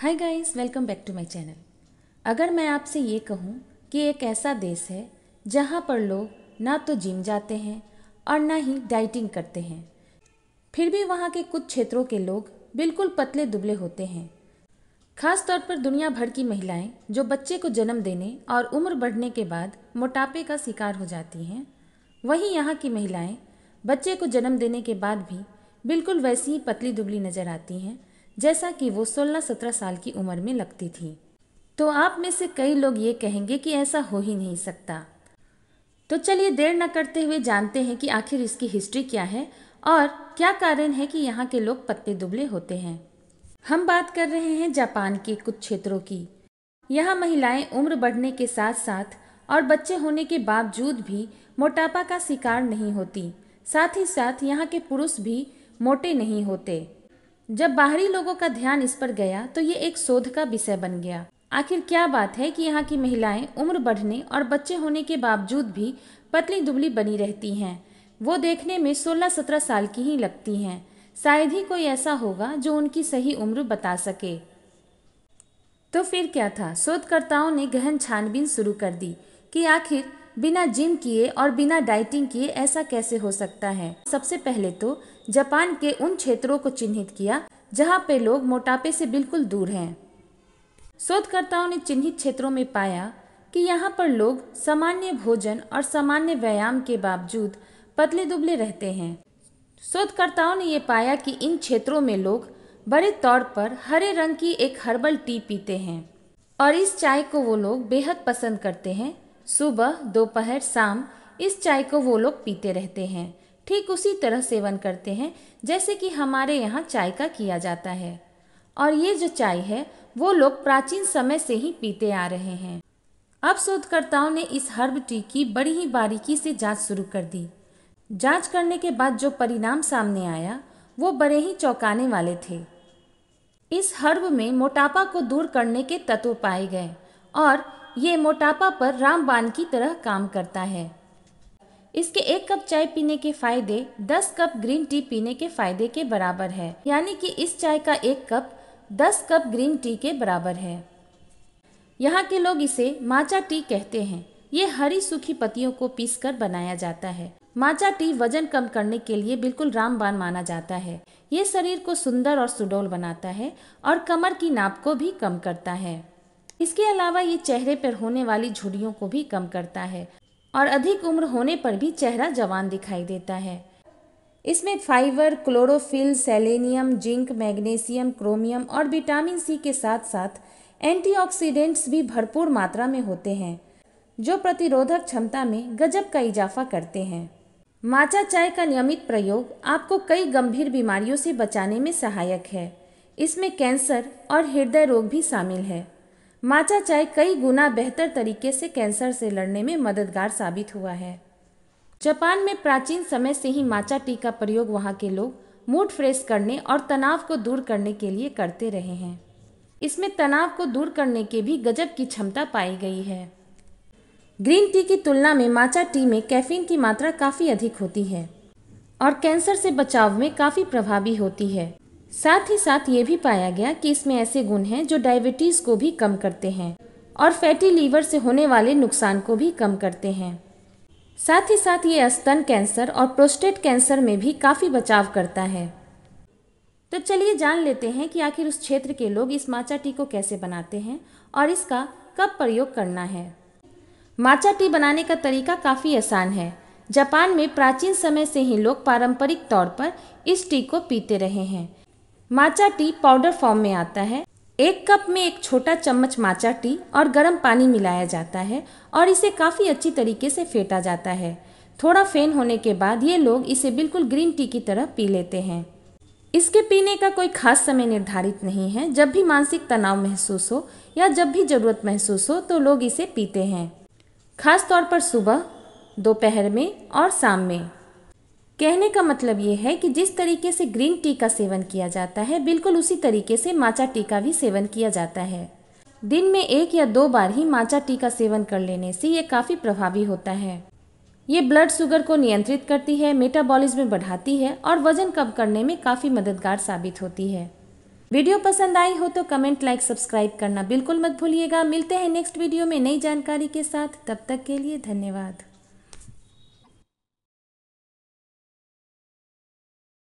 hi guys welcome back to my channel अगर मैं आपसे ये कहूँ कि एक ऐसा देश है जहाँ पर लोग ना तो जिम जाते हैं और ना ही डाइटिंग करते हैं फिर भी वहाँ के कुछ क्षेत्रों के लोग बिल्कुल पतले दुबले होते हैं खास तौर पर दुनिया भर की महिलाएं जो बच्चे को जन्म देने और उम्र बढ़ने के बाद मोटापे का शिकार हो जाती हैं वहीं यहाँ की महिलाएं बच्चे को जन्म देने के बाद भी बिल्कुल वैसी ही पतली दुबली नज़र आती हैं जैसा कि वो 16-17 साल की उम्र में लगती थी तो आप में से कई लोग ये कहेंगे कि ऐसा हो ही नहीं सकता तो चलिए देर न करते हुए जानते हैं कि आखिर इसकी हिस्ट्री क्या है और क्या कारण है कि यहाँ के लोग पत्ते दुबले होते हैं हम बात कर रहे हैं जापान के कुछ क्षेत्रों की यहाँ महिलाएं उम्र बढ़ने के साथ साथ और बच्चे होने के बावजूद भी मोटापा का शिकार नहीं होती साथ ही साथ यहाँ के पुरुष भी मोटे नहीं होते जब बाहरी लोगों का ध्यान इस पर गया तो ये एक शोध का विषय बन गया आखिर क्या बात है कि यहाँ की महिलाएं उम्र बढ़ने और बच्चे होने के बावजूद भी पतली दुबली बनी रहती हैं वो देखने में 16-17 साल की ही लगती हैं शायद ही कोई ऐसा होगा जो उनकी सही उम्र बता सके तो फिर क्या था शोधकर्ताओं ने गहन छानबीन शुरू कर दी कि आखिर बिना जिम किए और बिना डाइटिंग किए ऐसा कैसे हो सकता है सबसे पहले तो जापान के उन क्षेत्रों को चिन्हित किया जहाँ पे लोग मोटापे से बिल्कुल दूर हैं शोधकर्ताओं ने चिन्हित क्षेत्रों में पाया कि यहाँ पर लोग सामान्य भोजन और सामान्य व्यायाम के बावजूद पतले दुबले रहते हैं शोधकर्ताओं ने ये पाया कि इन क्षेत्रों में लोग बड़े तौर पर हरे रंग की एक हर्बल टी पीते हैं और इस चाय को वो लोग बेहद पसंद करते हैं सुबह दोपहर शाम इस चाय को वो लोग पीते रहते हैं ठीक उसी तरह सेवन करते हैं जैसे कि हमारे यहाँ चाय का किया जाता है और ये जो चाय है वो लोग प्राचीन समय से ही पीते आ रहे हैं अब शोधकर्ताओं ने इस हर्ब टी की बड़ी ही बारीकी से जांच शुरू कर दी जांच करने के बाद जो परिणाम सामने आया वो बड़े ही चौंकाने वाले थे इस हर्ब में मोटापा को दूर करने के तत्व पाए गए और ये मोटापा पर रामबान की तरह काम करता है इसके एक कप चाय पीने के फायदे दस कप ग्रीन टी पीने के फायदे के बराबर है यानी कि इस चाय का एक कप दस कप ग्रीन टी के बराबर है यहाँ के लोग इसे माचा टी कहते हैं ये हरी सूखी पत्तियों को पीसकर बनाया जाता है माचा टी वजन कम करने के लिए बिल्कुल रामबान माना जाता है ये शरीर को सुंदर और सुडोल बनाता है और कमर की नाप को भी कम करता है इसके अलावा ये चेहरे पर होने वाली झुड़ियों को भी कम करता है और अधिक उम्र होने पर भी चेहरा जवान दिखाई देता है इसमें fibre chlorophyll selenium zinc magnesium chromium और विटामिन सी के साथ साथ एंटीऑक्सीडेंट्स भी भरपूर मात्रा में होते हैं जो प्रतिरोधक क्षमता में गजब का इजाफा करते हैं माचा चाय का नियमित प्रयोग आपको कई गंभीर बीमारियों से बचाने में सहायक है इसमें कैंसर और हृदय रोग भी शामिल है माचा चाय कई गुना बेहतर तरीके से कैंसर से लड़ने में मददगार साबित हुआ है जापान में प्राचीन समय से ही माचा टी का प्रयोग वहाँ के लोग मूड फ्रेश करने और तनाव को दूर करने के लिए करते रहे हैं इसमें तनाव को दूर करने के भी गजब की क्षमता पाई गई है ग्रीन टी की तुलना में माचा टी में कैफीन की मात्रा काफ़ी अधिक होती है और कैंसर से बचाव में काफ़ी प्रभावी होती है साथ ही साथ ये भी पाया गया कि इसमें ऐसे गुण हैं जो डायबिटीज़ को भी कम करते हैं और फैटी लीवर से होने वाले नुकसान को भी कम करते हैं साथ ही साथ ये स्तन कैंसर और प्रोस्टेट कैंसर में भी काफ़ी बचाव करता है तो चलिए जान लेते हैं कि आखिर उस क्षेत्र के लोग इस माचा टी को कैसे बनाते हैं और इसका कब प्रयोग करना है माचा टी बनाने का तरीका काफ़ी आसान है जापान में प्राचीन समय से ही लोग पारंपरिक तौर पर इस टी को पीते रहे हैं माचा टी पाउडर फॉर्म में आता है एक कप में एक छोटा चम्मच माचा टी और गर्म पानी मिलाया जाता है और इसे काफ़ी अच्छी तरीके से फेंटा जाता है थोड़ा फेन होने के बाद ये लोग इसे बिल्कुल ग्रीन टी की तरह पी लेते हैं इसके पीने का कोई खास समय निर्धारित नहीं है जब भी मानसिक तनाव महसूस हो या जब भी ज़रूरत महसूस हो तो लोग इसे पीते हैं खास तौर पर सुबह दोपहर में और शाम में कहने का मतलब ये है कि जिस तरीके से ग्रीन टी का सेवन किया जाता है बिल्कुल उसी तरीके से माचा टी का भी सेवन किया जाता है दिन में एक या दो बार ही माचा टी का सेवन कर लेने से ये काफ़ी प्रभावी होता है ये ब्लड शुगर को नियंत्रित करती है मेटाबॉलिज्म बढ़ाती है और वजन कम करने में काफ़ी मददगार साबित होती है वीडियो पसंद आई हो तो कमेंट लाइक सब्सक्राइब करना बिल्कुल मत भूलिएगा मिलते हैं नेक्स्ट वीडियो में नई जानकारी के साथ तब तक के लिए धन्यवाद